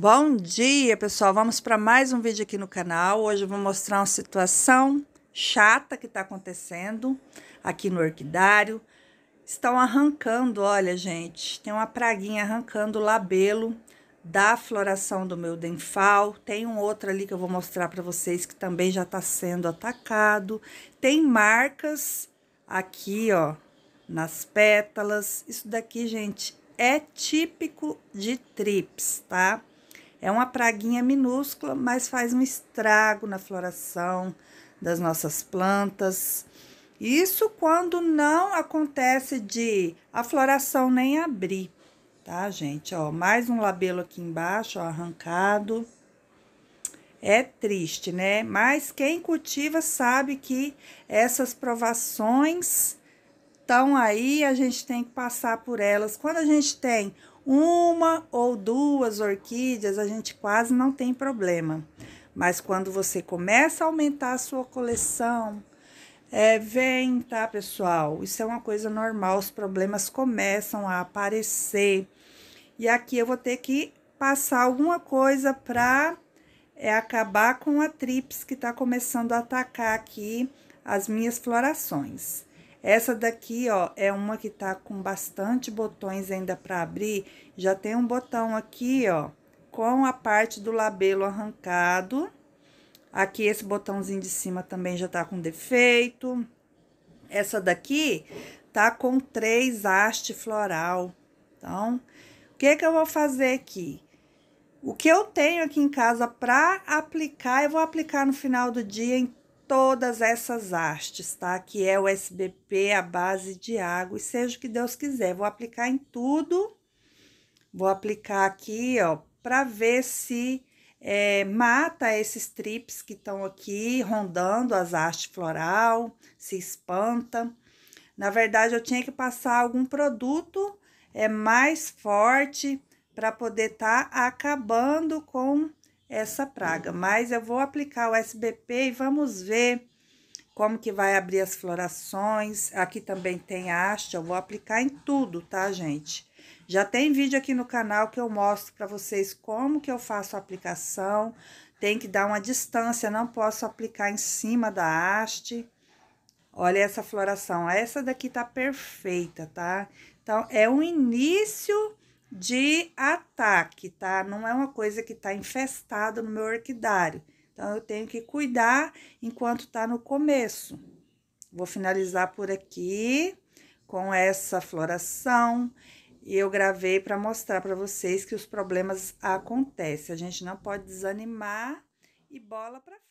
Bom dia, pessoal. Vamos para mais um vídeo aqui no canal. Hoje eu vou mostrar uma situação chata que está acontecendo aqui no orquidário. Estão arrancando, olha, gente, tem uma praguinha arrancando o labelo da floração do meu denfal. Tem um outro ali que eu vou mostrar para vocês que também já está sendo atacado. Tem marcas aqui, ó, nas pétalas. Isso daqui, gente, é típico de trips, tá? É uma praguinha minúscula, mas faz um estrago na floração das nossas plantas. Isso quando não acontece de a floração nem abrir, tá, gente? Ó, mais um labelo aqui embaixo, ó, arrancado. É triste, né? Mas quem cultiva sabe que essas provações então aí, a gente tem que passar por elas. Quando a gente tem uma ou duas orquídeas, a gente quase não tem problema. Mas quando você começa a aumentar a sua coleção, é, vem, tá, pessoal? Isso é uma coisa normal, os problemas começam a aparecer. E aqui eu vou ter que passar alguma coisa para é, acabar com a trips que está começando a atacar aqui as minhas florações. Essa daqui, ó, é uma que tá com bastante botões ainda para abrir. Já tem um botão aqui, ó, com a parte do labelo arrancado. Aqui esse botãozinho de cima também já tá com defeito. Essa daqui tá com três haste floral. Então, o que que eu vou fazer aqui? O que eu tenho aqui em casa para aplicar, eu vou aplicar no final do dia em todas essas hastes, tá? Que é o SBP, a base de água, e seja o que Deus quiser. Vou aplicar em tudo. Vou aplicar aqui, ó, para ver se é, mata esses trips que estão aqui rondando as hastes floral, se espanta. Na verdade, eu tinha que passar algum produto é mais forte para poder estar tá acabando com essa praga. Mas eu vou aplicar o SBP e vamos ver como que vai abrir as florações. Aqui também tem haste, eu vou aplicar em tudo, tá, gente? Já tem vídeo aqui no canal que eu mostro para vocês como que eu faço a aplicação. Tem que dar uma distância, não posso aplicar em cima da haste. Olha essa floração, essa daqui tá perfeita, tá? Então, é um início de ataque, tá? Não é uma coisa que está infestada no meu orquidário. Então, eu tenho que cuidar enquanto está no começo. Vou finalizar por aqui com essa floração. E eu gravei para mostrar para vocês que os problemas acontecem. A gente não pode desanimar e bola para